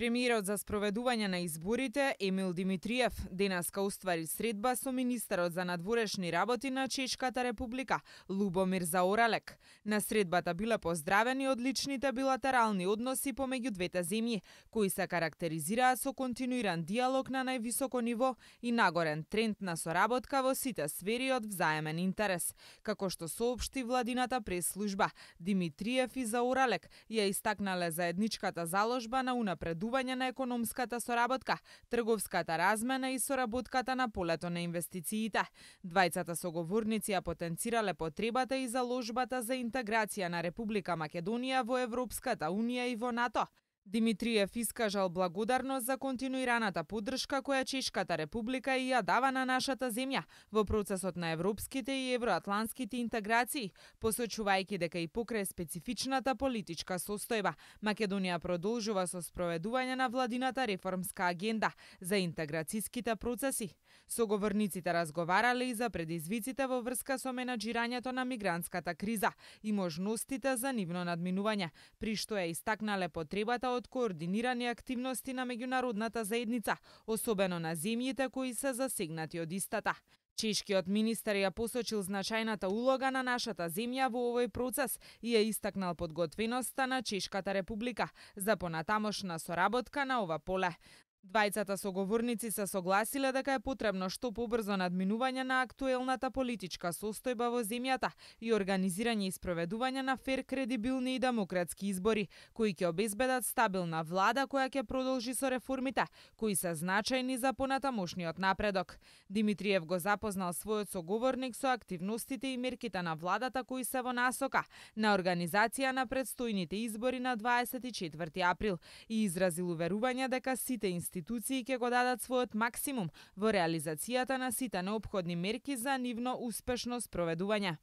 Премиерот за спроведување на изборите Емил Димитриев денеска уствари средба со министерот за надворешни работи на Чешката република Лубомир Заоралек. На средбата биле поздравени одличните билатерални односи помеѓу двете земји, кои се карактеризираа со континуиран диалог на највисоко ниво и нагорен тренд на соработка во сите сфери од взаемен интерес. Како што соопшти владината преслужба, Димитриев и Заоралек ја истакнале заедничката заложба на унапредување продолжување на економската соработка, трговската размена и соработката на полето на инвестициите. Двајцата соговорници ја потенцирале потребата и заложбата за интеграција на Република Македонија во Европската Унија и во НАТО. Димитриев искажал благодарност за континуираната поддршка која Чешката република и ја дава на нашата земја во процесот на европските и евроатланските интеграции, посочувајќи дека и покрај специфичната политичка состојба, Македонија продолжува со спроведување на владината реформска агенда за интеграцијските процеси. Соговорниците разговарале и за предизвиците во врска со менаджирањето на мигрантската криза и можностите за нивно надминување, при што е истакнале потребата од од координирани активности на меѓународната заедница, особено на земјите кои се засегнати од истата. Чешкиот министер ја посочил значајната улога на нашата земја во овој процес и ја истакнал подготвеноста на Чешката република за понатамошна соработка на ова поле. Двајцата соговорници се согласиле дека е потребно што побрзо надминување на актуелната политичка состојба во земјата и организирање и спроведување на фер, кредибилни и демократски избори, кои ќе обезбедат стабилна влада која ќе продолжи со реформите, кои се значајни за понатамошниот напредок. Димитриев го запознал својот соговорник со активностите и мерките на владата кои се во насока на организација на предстојните избори на 24 април и изразил уверување дека сите институции институции ќе го дадат својот максимум во реализацијата на сите необходни мерки за нивно успешно спроведување.